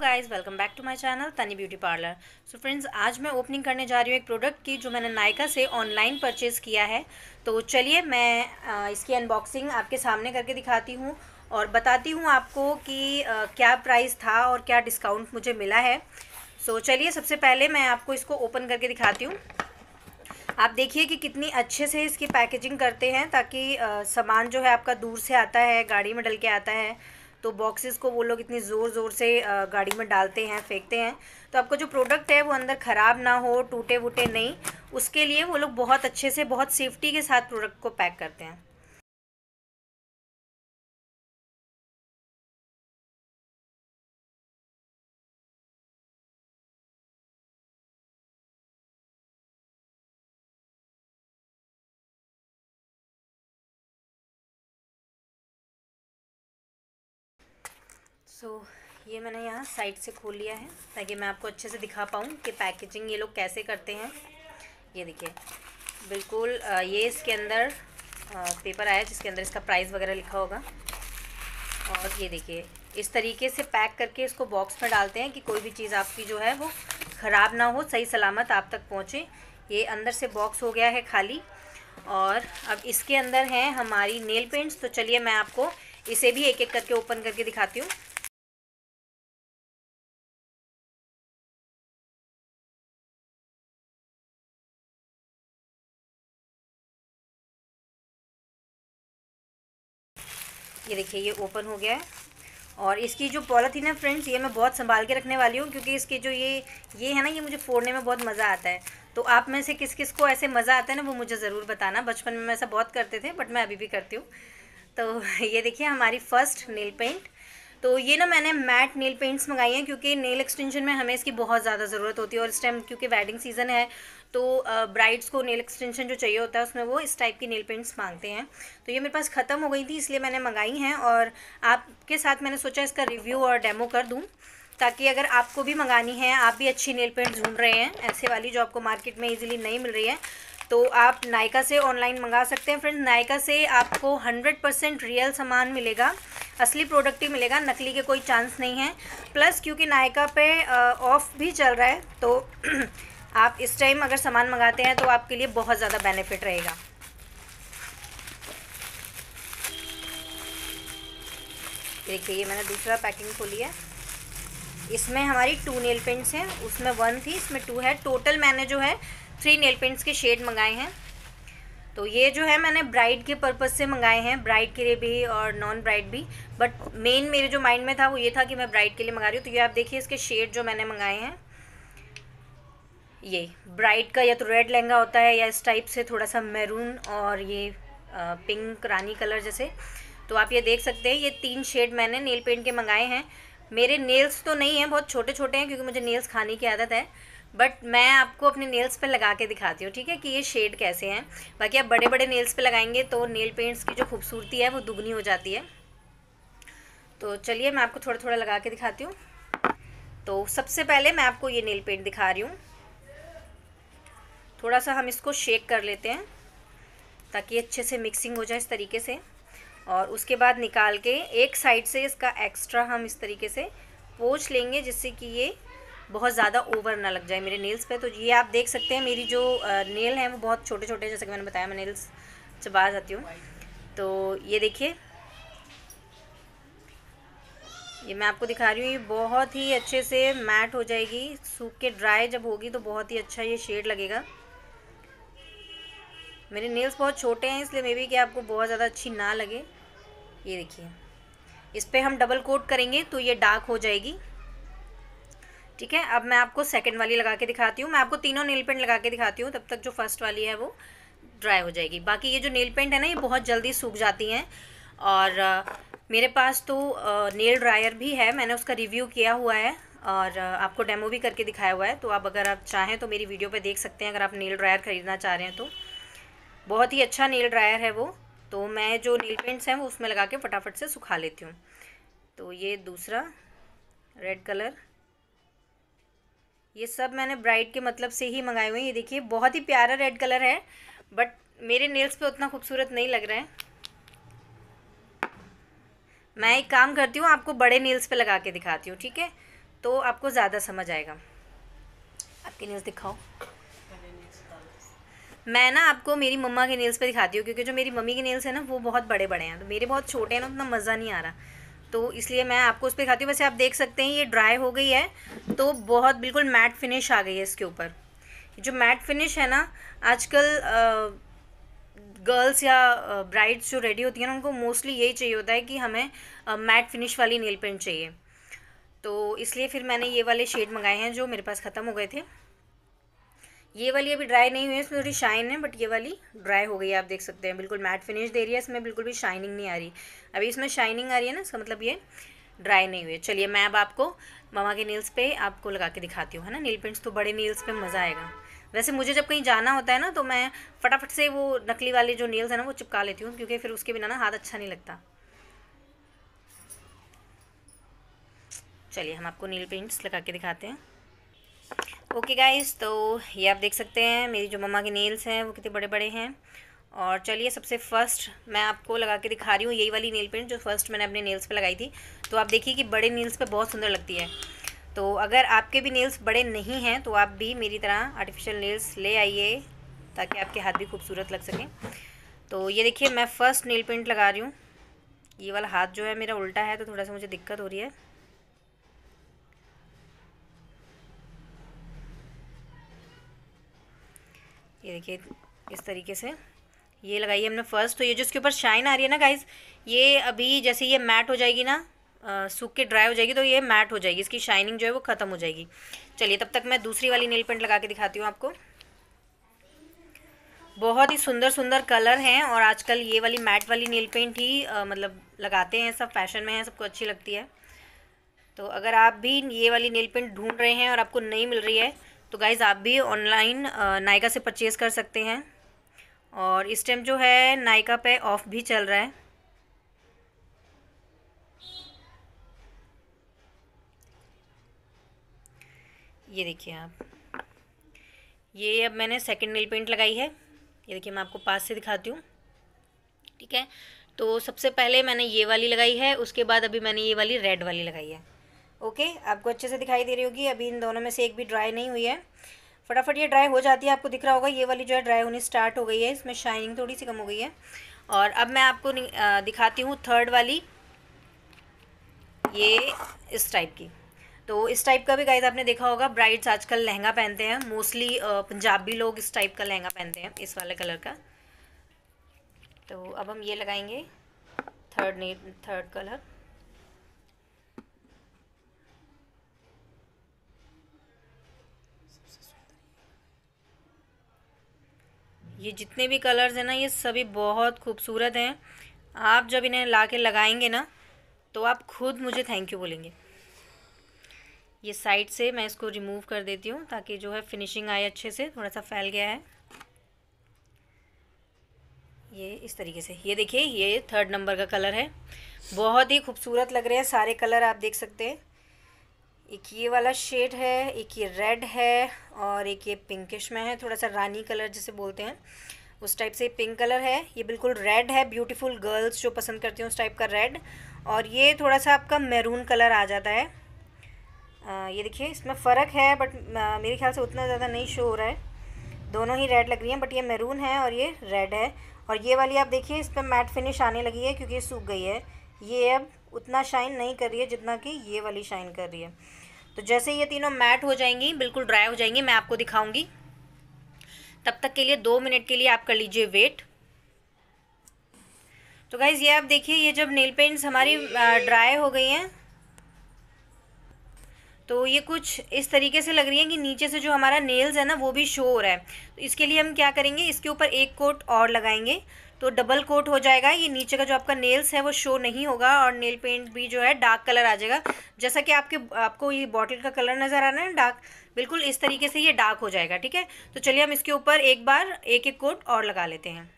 guys welcome back to my channel Tani beauty parlour so friends आज मैं opening करने जा रही हूँ एक प्रोडक्ट की जो मैंने नायका से ऑनलाइन परचेज़ किया है तो चलिए मैं इसकी अनबॉक्सिंग आपके सामने करके दिखाती हूँ और बताती हूँ आपको कि क्या प्राइस था और क्या डिस्काउंट मुझे मिला है सो चलिए सबसे पहले मैं आपको इसको ओपन करके दिखाती हूँ आप देखिए कि कितनी अच्छे से इसकी पैकेजिंग करते हैं ताकि सामान जो है आपका दूर से आता है गाड़ी में डल के आता है तो बॉक्सेस को वो लोग इतनी ज़ोर ज़ोर से गाड़ी में डालते हैं फेंकते हैं तो आपका जो प्रोडक्ट है वो अंदर ख़राब ना हो टूटे वूटे नहीं उसके लिए वो लोग बहुत अच्छे से बहुत सेफ्टी के साथ प्रोडक्ट को पैक करते हैं सो so, ये मैंने यहाँ साइड से खोल लिया है ताकि मैं आपको अच्छे से दिखा पाऊँ कि पैकेजिंग ये लोग कैसे करते हैं ये देखिए बिल्कुल ये इसके अंदर पेपर आया जिसके अंदर इसका प्राइस वगैरह लिखा होगा और ये देखिए इस तरीके से पैक करके इसको बॉक्स में डालते हैं कि कोई भी चीज़ आपकी जो है वो ख़राब ना हो सही सलामत आप तक पहुँचे ये अंदर से बॉक्स हो गया है खाली और अब इसके अंदर हैं हमारी नेल पेंट्स तो चलिए मैं आपको इसे भी एक एक करके ओपन करके दिखाती हूँ ये देखिए ये ओपन हो गया है और इसकी जो पॉलीथीन है फ्रेंड्स ये मैं बहुत संभाल के रखने वाली हूँ क्योंकि इसके जो ये ये है ना ये मुझे फोड़ने में बहुत मज़ा आता है तो आप में से किस किस को ऐसे मज़ा आता है ना वो मुझे ज़रूर बताना बचपन में ऐसा बहुत करते थे बट मैं अभी भी करती हूँ तो ये देखिए हमारी फ़र्स्ट नेल पेंट तो ये ना मैंने मैट नेल पेंट्स मंगाई हैं क्योंकि नेल एक्सटेंशन में हमें इसकी बहुत ज़्यादा ज़रूरत होती है और इस टाइम क्योंकि वेडिंग सीज़न है तो ब्राइड्स को नेल एक्सटेंशन जो चाहिए होता है उसमें वो इस टाइप की नेल पेंट्स मांगते हैं तो ये मेरे पास ख़त्म हो गई थी इसलिए मैंने मंगाई हैं और आपके साथ मैंने सोचा इसका रिव्यू और डेमो कर दूँ ताकि अगर आपको भी मंगानी है आप भी अच्छी नेल पेंट ढूंढ रहे हैं ऐसे वाली जो आपको मार्केट में ईजिली नहीं मिल रही है तो आप नायका से ऑनलाइन मंगा सकते हैं फ्रेंड्स नायका से आपको हंड्रेड परसेंट रियल सामान मिलेगा असली प्रोडक्ट ही मिलेगा नकली के कोई चांस नहीं है प्लस क्योंकि नायका पे ऑफ़ भी चल रहा है तो आप इस टाइम अगर सामान मंगाते हैं तो आपके लिए बहुत ज़्यादा बेनिफिट रहेगा देखिए ये मैंने दूसरा पैकिंग खोली है इसमें हमारी टू नेल पेंट्स हैं उसमें वन थी इसमें टू है टोटल मैंने जो है थ्री नेल पेंट्स के शेड मंगाए हैं तो ये जो है मैंने ब्राइड के पर्पज़ से मंगाए हैं ब्राइड के लिए भी और नॉन ब्राइड भी बट मेन मेरे जो माइंड में था वो ये था कि मैं ब्राइड के लिए मंगा रही हूँ तो ये आप देखिए इसके शेड जो मैंने मंगाए हैं ये ब्राइड का या तो रेड लहंगा होता है या इस टाइप से थोड़ा सा मैरून और ये पिंक रानी कलर जैसे तो आप ये देख सकते हैं ये तीन शेड मैंने नेल पेंट के मंगाए हैं मेरे नेल्स तो नहीं हैं बहुत छोटे छोटे हैं क्योंकि मुझे नेल्स खाने की आदत है बट मैं आपको अपने नेल्स पे लगा के दिखाती हूँ ठीक है कि ये शेड कैसे हैं बाकी आप बड़े बड़े नेल्स पे लगाएंगे तो नेल पेंट्स की जो खूबसूरती है वो दुगनी हो जाती है तो चलिए मैं आपको थोड़ा थोड़ा लगा के दिखाती हूँ तो सबसे पहले मैं आपको ये नेल पेंट दिखा रही हूँ थोड़ा सा हम इसको शेक कर लेते हैं ताकि अच्छे से मिक्सिंग हो जाए इस तरीके से और उसके बाद निकाल के एक साइड से इसका एक्स्ट्रा हम इस तरीके से पोछ लेंगे जिससे कि ये बहुत ज़्यादा ओवर ना लग जाए मेरे नेल्स पे तो ये आप देख सकते हैं मेरी जो नेल हैं वो बहुत छोटे छोटे जैसे कि मैंने बताया मैं नेल्स चबा जाती हूँ तो ये देखिए ये मैं आपको दिखा रही हूँ ये बहुत ही अच्छे से मैट हो जाएगी सूख के ड्राई जब होगी तो बहुत ही अच्छा ये शेड लगेगा मेरे नेल्स बहुत छोटे हैं इसलिए मे भी कि आपको बहुत ज़्यादा अच्छी ना लगे ये देखिए इस पर हम डबल कोट करेंगे तो ये डार्क हो जाएगी ठीक है अब मैं आपको सेकंड वाली लगा के दिखाती हूँ मैं आपको तीनों नेल पेंट लगा के दिखाती हूँ तब तक जो फर्स्ट वाली है वो ड्राई हो जाएगी बाकी ये जो नेल पेंट है ना ये बहुत जल्दी सूख जाती हैं और आ, मेरे पास तो आ, नेल ड्रायर भी है मैंने उसका रिव्यू किया हुआ है और आ, आपको डेमो भी करके दिखाया हुआ है तो आप अगर आप चाहें तो मेरी वीडियो पर देख सकते हैं अगर आप नेल ड्रायर ख़रीदना चाह रहे हैं तो बहुत ही अच्छा नेल ड्रायर है वो तो मैं जो नेल पेंट्स हैं वो उसमें लगा के फटाफट से सुखा लेती हूँ तो ये दूसरा रेड कलर ये सब मैंने ब्राइट के मतलब से ही मंगाए हुए हैं ये देखिए बहुत ही प्यारा रेड कलर है बट मेरे नेल्स पे उतना खूबसूरत नहीं लग रहे हैं मैं एक काम करती हूँ आपको बड़े नेल्स पे लगा के दिखाती हूँ ठीक है तो आपको ज़्यादा समझ आएगा आपके नेल्स दिखाओ मैं ना आपको मेरी मम्मा के नेल्स पे दिखाती हूँ क्योंकि जो मेरी मम्मी के नेल्स हैं ना वो बहुत बड़े बड़े हैं तो मेरे बहुत छोटे हैं ना उतना मज़ा नहीं आ रहा तो इसलिए मैं आपको उस पर खाती हूँ वैसे आप देख सकते हैं ये ड्राई हो गई है तो बहुत बिल्कुल मैट फिनिश आ गई है इसके ऊपर जो मैट फिनिश है ना आजकल गर्ल्स या ब्राइड्स जो रेडी होती हैं ना उनको मोस्टली यही चाहिए होता है कि हमें मैट फिनिश वाली नेल पेंट चाहिए तो इसलिए फिर मैंने ये वाले शेड मंगाए हैं जो मेरे पास ख़त्म हो गए थे ये वाली अभी ड्राई नहीं हुई है इसमें थोड़ी शाइन है बट ये वाली ड्राई हो गई है आप देख सकते हैं बिल्कुल मैट फिनिश दे रही है इसमें बिल्कुल भी शाइनिंग नहीं आ रही अभी इसमें शाइनिंग आ रही है ना इसका मतलब ये ड्राई नहीं हुई है चलिए मैं अब आपको मामा के नील्स पे आपको लगा के दिखाती हूँ है ना नील पेंट्स तो बड़े नील्स पे मज़ा आएगा वैसे मुझे जब कहीं जाना होता है ना तो मैं फटाफट से वो नकली वाले जो नील्स हैं ना वो चिपका लेती हूँ क्योंकि फिर उसके बिना ना हाथ अच्छा नहीं लगता चलिए हम आपको नील पेंट्स लगा के दिखाते हैं ओके गाइस तो ये आप देख सकते हैं मेरी जो मम्मा के नेल्स हैं वो कितने बड़े बड़े हैं और चलिए सबसे फर्स्ट मैं आपको लगा के दिखा रही हूँ यही वाली नेल पेंट जो फर्स्ट मैंने अपने नेल्स पे लगाई थी तो आप देखिए कि बड़े नेल्स पे बहुत सुंदर लगती है तो अगर आपके भी नेल्स बड़े नहीं हैं तो आप भी मेरी तरह आर्टिफिशियल नेल्स ले आइए ताकि आपके हाथ भी खूबसूरत लग सकें तो ये देखिए मैं फ़र्स्ट नेल पेंट लगा रही हूँ ये वाला हाथ जो है मेरा उल्टा है तो थोड़ा सा मुझे दिक्कत हो रही है ये देखिए इस तरीके से ये लगाइए हमने फर्स्ट तो ये जो इसके ऊपर शाइन आ रही है ना गाइज ये अभी जैसे ये मैट हो जाएगी ना सूख के ड्राई हो जाएगी तो ये मैट हो जाएगी इसकी शाइनिंग जो है वो ख़त्म हो जाएगी चलिए तब तक मैं दूसरी वाली नील पेंट लगा के दिखाती हूँ आपको बहुत ही सुंदर सुंदर कलर हैं और आजकल ये वाली मैट वाली नील पेंट ही आ, मतलब लगाते हैं सब फैशन में है सबको अच्छी लगती है तो अगर आप भी ये वाली नील पेंट ढूंढ रहे हैं और आपको नहीं मिल रही है तो गाइज़ आप भी ऑनलाइन नायका से परचेज़ कर सकते हैं और इस टाइम जो है नायका पे ऑफ़ भी चल रहा है ये देखिए आप ये अब मैंने सेकंड नील पेंट लगाई है ये देखिए मैं आपको पास से दिखाती हूँ ठीक है तो सबसे पहले मैंने ये वाली लगाई है उसके बाद अभी मैंने ये वाली रेड वाली लगाई है ओके आपको अच्छे से दिखाई दे रही होगी अभी इन दोनों में से एक भी ड्राई नहीं हुई है फटाफट ये ड्राई हो जाती है आपको दिख रहा होगा ये वाली जो है ड्राई होनी स्टार्ट हो गई है इसमें शाइनिंग थोड़ी सी कम हो गई है और अब मैं आपको दिखाती हूँ थर्ड वाली ये इस टाइप की तो इस टाइप का भी गाइज आपने देखा होगा ब्राइड्स आजकल लहंगा पहनते हैं मोस्टली पंजाबी लोग इस टाइप का लहंगा पहनते हैं इस वाले कलर का तो अब हम ये लगाएंगे थर्ड ने थर्ड कलर ये जितने भी कलर्स हैं ना ये सभी बहुत खूबसूरत हैं आप जब इन्हें ला के लगाएंगे ना तो आप खुद मुझे थैंक यू बोलेंगे ये साइड से मैं इसको रिमूव कर देती हूँ ताकि जो है फिनिशिंग आए अच्छे से थोड़ा सा फैल गया है ये इस तरीके से ये देखिए ये थर्ड नंबर का कलर है बहुत ही खूबसूरत लग रहे हैं सारे कलर आप देख सकते हैं एक ये वाला शेड है एक ये रेड है और एक ये पिंकिश में है थोड़ा सा रानी कलर जिसे बोलते हैं उस टाइप से पिंक कलर है ये बिल्कुल रेड है ब्यूटीफुल गर्ल्स जो पसंद करती हैं उस टाइप का रेड और ये थोड़ा सा आपका मैरून कलर आ जाता है आ, ये देखिए इसमें फ़र्क है बट मेरे ख्याल से उतना ज़्यादा नहीं शो हो रहा है दोनों ही रेड लग रही हैं बट ये मैरून है और ये रेड है और ये वाली आप देखिए इस पर मैट फिनिश आने लगी है क्योंकि ये सूख गई है ये अब उतना शाइन नहीं कर रही है जितना कि ये वाली शाइन कर रही है तो जैसे ये तीनों मैट हो जाएंगी बिल्कुल ड्राई हो जाएंगी मैं आपको दिखाऊंगी तब तक के लिए दो मिनट के लिए आप कर लीजिए वेट तो गाइज़ ये आप देखिए ये जब नेल पेंट्स हमारी ड्राई हो गई हैं तो ये कुछ इस तरीके से लग रही है कि नीचे से जो हमारा नेल्स है ना वो भी शो हो रहा है तो इसके लिए हम क्या करेंगे इसके ऊपर एक कोट और लगाएंगे तो डबल कोट हो जाएगा ये नीचे का जो आपका नेल्स है वो शो नहीं होगा और नेल पेंट भी जो है डार्क कलर आ जाएगा जैसा कि आपके आपको ये बॉटल का कलर नज़र आ रहा है डार्क बिल्कुल इस तरीके से ये डार्क हो जाएगा ठीक है तो चलिए हम इसके ऊपर एक बार एक एक कोट और लगा लेते हैं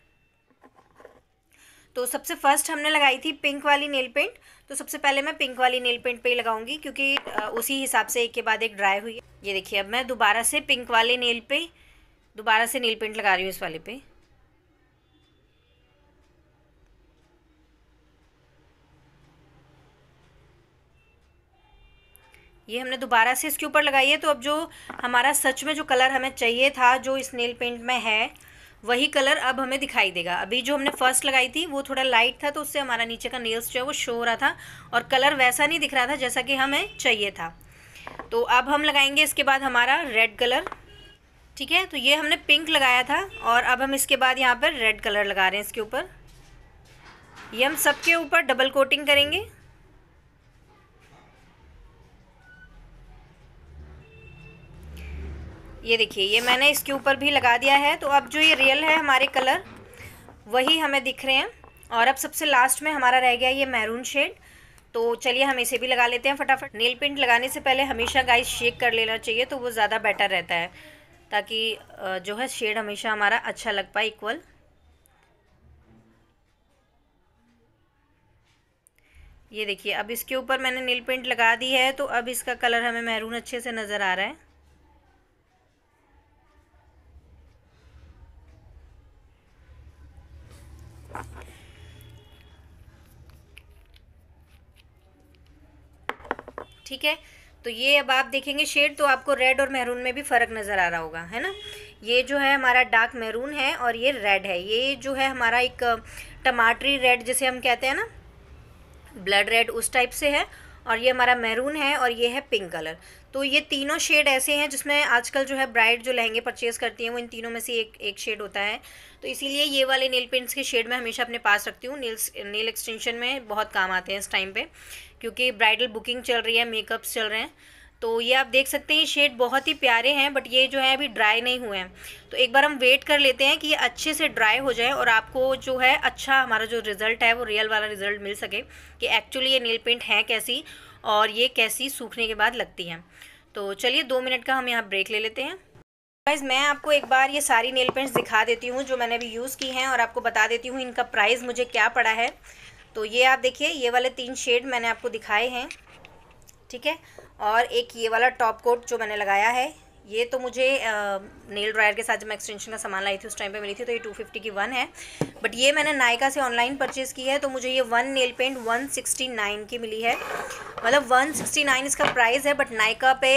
तो सबसे फर्स्ट हमने लगाई थी पिंक वाली नेल पेंट तो सबसे पहले मैं पिंक वाली नेल पेंट पे ही लगाऊंगी क्योंकि उसी हिसाब से एक के बाद एक ड्राई हुई है ये देखिए अब मैं दोबारा से पिंक वाले नेल पे दोबारा से नेल पेंट लगा रही हूँ इस वाले पे ये हमने दोबारा से इसके ऊपर लगाई है तो अब जो हमारा सच में जो कलर हमें चाहिए था जो इस नेल पेंट में है वही कलर अब हमें दिखाई देगा अभी जो हमने फर्स्ट लगाई थी वो थोड़ा लाइट था तो उससे हमारा नीचे का नेल्स जो है वो शो हो रहा था और कलर वैसा नहीं दिख रहा था जैसा कि हमें चाहिए था तो अब हम लगाएंगे इसके बाद हमारा रेड कलर ठीक है तो ये हमने पिंक लगाया था और अब हम इसके बाद यहाँ पर रेड कलर लगा रहे हैं इसके ऊपर ये हम सबके ऊपर डबल कोटिंग करेंगे ये देखिए ये मैंने इसके ऊपर भी लगा दिया है तो अब जो ये रियल है हमारे कलर वही हमें दिख रहे हैं और अब सबसे लास्ट में हमारा रह गया ये मैरून शेड तो चलिए हम इसे भी लगा लेते हैं फटाफट नेल पेंट लगाने से पहले हमेशा गाइस शेक कर लेना चाहिए तो वो ज़्यादा बेटर रहता है ताकि जो है शेड हमेशा हमारा अच्छा लग पाए इक्वल ये देखिए अब इसके ऊपर मैंने नील पेंट लगा दी है तो अब इसका कलर हमें मैरून अच्छे से नज़र आ रहा है ठीक है तो ये अब आप देखेंगे शेड तो आपको रेड और मेहरून में भी फ़र्क नज़र आ रहा होगा है ना ये जो है हमारा डार्क मेहरून है और ये रेड है ये जो है हमारा एक टमाटरी रेड जिसे हम कहते हैं ना ब्लड रेड उस टाइप से है और ये हमारा मेहरून है और ये है पिंक कलर तो ये तीनों शेड ऐसे हैं जिसमें आजकल जो है ब्राइड जो लहंगे परचेज़ करती हैं वो इन तीनों में से एक एक शेड होता है तो इसीलिए ये वाले नेल पेंट्स के शेड मैं हमेशा अपने पास रखती हूँ नेल्स नेल एक्सटेंशन में बहुत काम आते हैं इस टाइम पे क्योंकि ब्राइडल बुकिंग चल रही है मेकअप्स चल रहे हैं तो ये आप देख सकते हैं ये शेड बहुत ही प्यारे हैं बट ये जो है अभी ड्राई नहीं हुए हैं तो एक बार हम वेट कर लेते हैं कि ये अच्छे से ड्राई हो जाए और आपको जो है अच्छा हमारा जो रिज़ल्ट है वो रियल वाला रिज़ल्ट मिल सके कि एक्चुअली ये नील पेंट है कैसी और ये कैसी सूखने के बाद लगती हैं तो चलिए दो मिनट का हम यहाँ ब्रेक ले लेते हैं गाइज़ मैं आपको एक बार ये सारी नेल पेंट्स दिखा देती हूँ जो मैंने अभी यूज़ की हैं और आपको बता देती हूँ इनका प्राइस मुझे क्या पड़ा है तो ये आप देखिए ये वाले तीन शेड मैंने आपको दिखाए हैं ठीक है और एक ये वाला टॉप कोट जो मैंने लगाया है ये तो मुझे नेल ड्रायर के साथ जब मैं एक्सटेंशन का सामान लाई थी उस टाइम पे मिली थी तो ये टू फिफ्टी की वन है बट ये मैंने नायका से ऑनलाइन परचेज़ की है तो मुझे ये one nail paint one sixty nine की मिली है मतलब वन सिक्सटी नाइन इसका प्राइस है बट नायका पे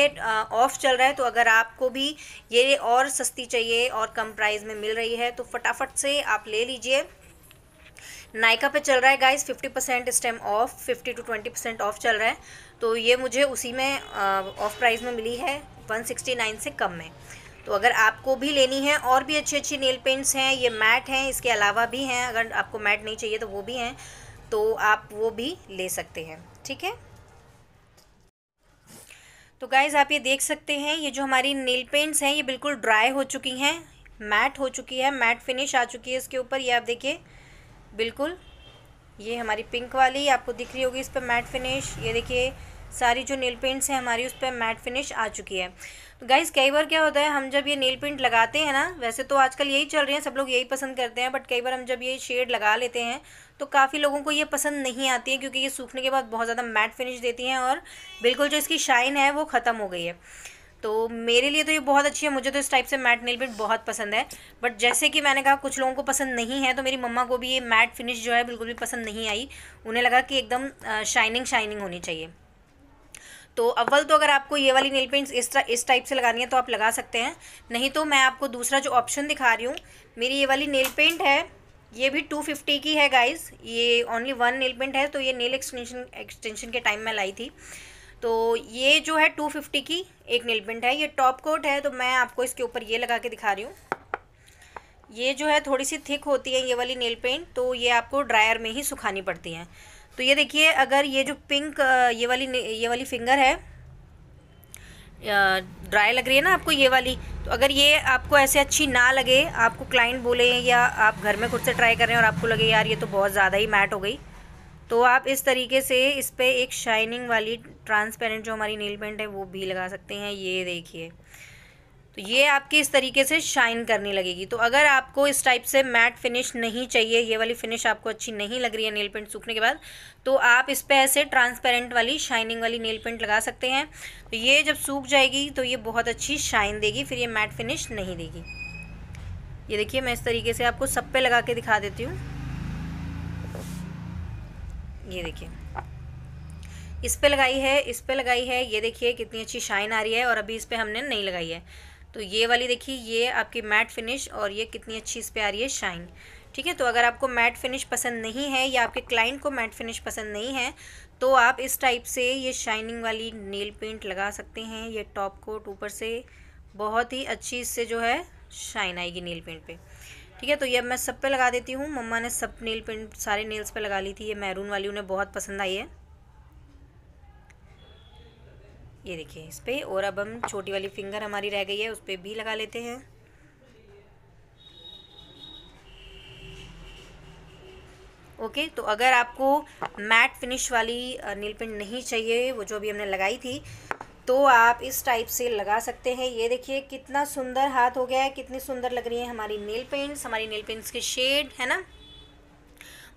ऑफ़ चल रहा है तो अगर आपको भी ये और सस्ती चाहिए और कम प्राइस में मिल रही है तो फटाफट से आप ले लीजिए नायका पे चल रहा है गाइस 50 परसेंट इस time off 50 two 20 percent off चल रहा है तो ये मुझे उसी में ऑफ uh, प्राइस में मिली है 169 से कम में तो अगर आपको भी लेनी है और भी अच्छी अच्छी नेल पेंट्स हैं ये मैट हैं इसके अलावा भी हैं अगर आपको मैट नहीं चाहिए तो वो भी हैं तो आप वो भी ले सकते हैं ठीक है तो गाइज़ आप ये देख सकते हैं ये जो हमारी नेल पेंट्स हैं ये बिल्कुल ड्राई हो चुकी हैं मैट हो चुकी है मैट फिनिश आ चुकी है इसके ऊपर ये आप देखिए बिल्कुल ये हमारी पिंक वाली आपको दिख रही होगी इस पर मैट फिनिश ये देखिए सारी जो नील पेंट्स हैं हमारी उस पर मैट फिनिश आ चुकी है तो गाइज कई बार क्या होता है हम जब ये नील पेंट लगाते हैं ना वैसे तो आजकल यही चल रहे हैं सब लोग यही पसंद करते हैं बट कई बार हम जब ये शेड लगा लेते हैं तो काफ़ी लोगों को ये पसंद नहीं आती है क्योंकि ये सूखने के बाद बहुत ज़्यादा मैट फिनिश देती हैं और बिल्कुल जो इसकी शाइन है वो ख़त्म हो गई है तो मेरे लिए तो ये बहुत अच्छी है मुझे तो इस टाइप से मैट नेल पेंट बहुत पसंद है बट जैसे कि मैंने कहा कुछ लोगों को पसंद नहीं है तो मेरी मम्मा को भी ये मैट फिनिश जो है बिल्कुल भी पसंद नहीं आई उन्हें लगा कि एकदम शाइनिंग शाइनिंग होनी चाहिए तो अव्वल तो अगर आपको ये वाली नेल पेंट्स इस इस टाइप से लगानी है तो आप लगा सकते हैं नहीं तो मैं आपको दूसरा जो ऑप्शन दिखा रही हूँ मेरी ये वाली नेल पेंट है ये भी टू फिफ्टी की है गाइस ये ओनली वन नेल पेंट है तो ये नेल एक्सटेंशन एक्सटेंशन के टाइम में लाई थी तो ये जो है टू फिफ्टी की एक नील पेंट है ये टॉप कोट है तो मैं आपको इसके ऊपर ये लगा के दिखा रही हूँ ये जो है थोड़ी सी थिक होती है ये वाली नील पेंट तो ये आपको ड्रायर में ही सुखानी पड़ती है तो ये देखिए अगर ये जो पिंक ये वाली ये वाली फिंगर है ड्राई लग रही है ना आपको ये वाली तो अगर ये आपको ऐसे अच्छी ना लगे आपको क्लाइंट बोले या आप घर में खुद से ट्राई करें और आपको लगे यार ये तो बहुत ज़्यादा ही मैट हो गई तो आप इस तरीके से इस पर एक शाइनिंग वाली ट्रांसपेरेंट जो हमारी नील पेंट है वो भी लगा सकते हैं ये देखिए तो ये आपकी इस तरीके से शाइन करने लगेगी तो अगर आपको इस टाइप से मैट फिनिश नहीं चाहिए ये वाली फिनिश आपको अच्छी नहीं लग रही है नील पेंट सूखने के बाद तो आप इस पर ऐसे ट्रांसपेरेंट वाली शाइनिंग वाली नेल पेंट लगा सकते हैं तो ये जब सूख जाएगी तो ये बहुत अच्छी शाइन देगी फिर ये मैट फिनिश नहीं देगी ये देखिए मैं इस तरीके से आपको सब पे लगा के दिखा देती हूँ ये देखिए इस पे लगाई है इस पे लगाई है ये देखिए कितनी अच्छी शाइन आ रही है और अभी इस पर हमने नहीं लगाई है तो ये वाली देखिए ये आपकी मैट फिनिश और ये कितनी अच्छी इस पर आ रही है शाइन ठीक है तो अगर आपको मैट फिनिश पसंद नहीं है या आपके क्लाइंट को मैट फिनिश पसंद नहीं है तो आप इस टाइप से ये शाइनिंग वाली नेल पेंट लगा सकते हैं ये टॉप कोट ऊपर से बहुत ही अच्छी इससे जो है शाइन आएगी नेल पेंट पे ठीक है तो ये अब मैं सब पे लगा देती हूँ मम्मा ने सब नील पेंट सारे नेल्स पे लगा ली थी ये मैरून वाली उन्हें बहुत पसंद आई है ये देखिए इस पर और अब हम छोटी वाली फिंगर हमारी रह गई है उस पर भी लगा लेते हैं ओके तो अगर आपको मैट फिनिश वाली नील पेंट नहीं चाहिए वो जो अभी हमने लगाई थी तो आप इस टाइप से लगा सकते हैं ये देखिए कितना सुंदर हाथ हो गया है कितनी सुंदर लग रही है हमारी नेल पेंट्स हमारी नेल पेंट्स के शेड है ना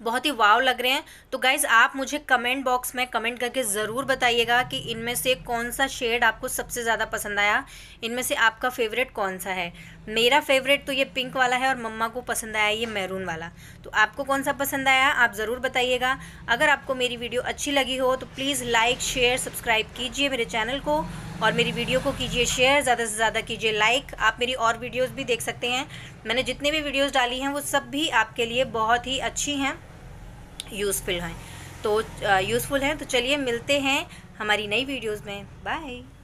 बहुत ही वाव लग रहे हैं तो गाइज़ आप मुझे कमेंट बॉक्स में कमेंट करके ज़रूर बताइएगा कि इनमें से कौन सा शेड आपको सबसे ज़्यादा पसंद आया इनमें से आपका फेवरेट कौन सा है मेरा फेवरेट तो ये पिंक वाला है और मम्मा को पसंद आया ये मैरून वाला तो आपको कौन सा पसंद आया आप ज़रूर बताइएगा अगर आपको मेरी वीडियो अच्छी लगी हो तो प्लीज़ लाइक शेयर सब्सक्राइब कीजिए मेरे चैनल को और मेरी वीडियो को कीजिए शेयर ज़्यादा से ज़्यादा कीजिए लाइक आप मेरी और वीडियोस भी देख सकते हैं मैंने जितने भी वीडियोस डाली हैं वो सब भी आपके लिए बहुत ही अच्छी हैं यूज़फुल हैं तो यूज़फुल uh, हैं तो चलिए मिलते हैं हमारी नई वीडियोज़ में बाय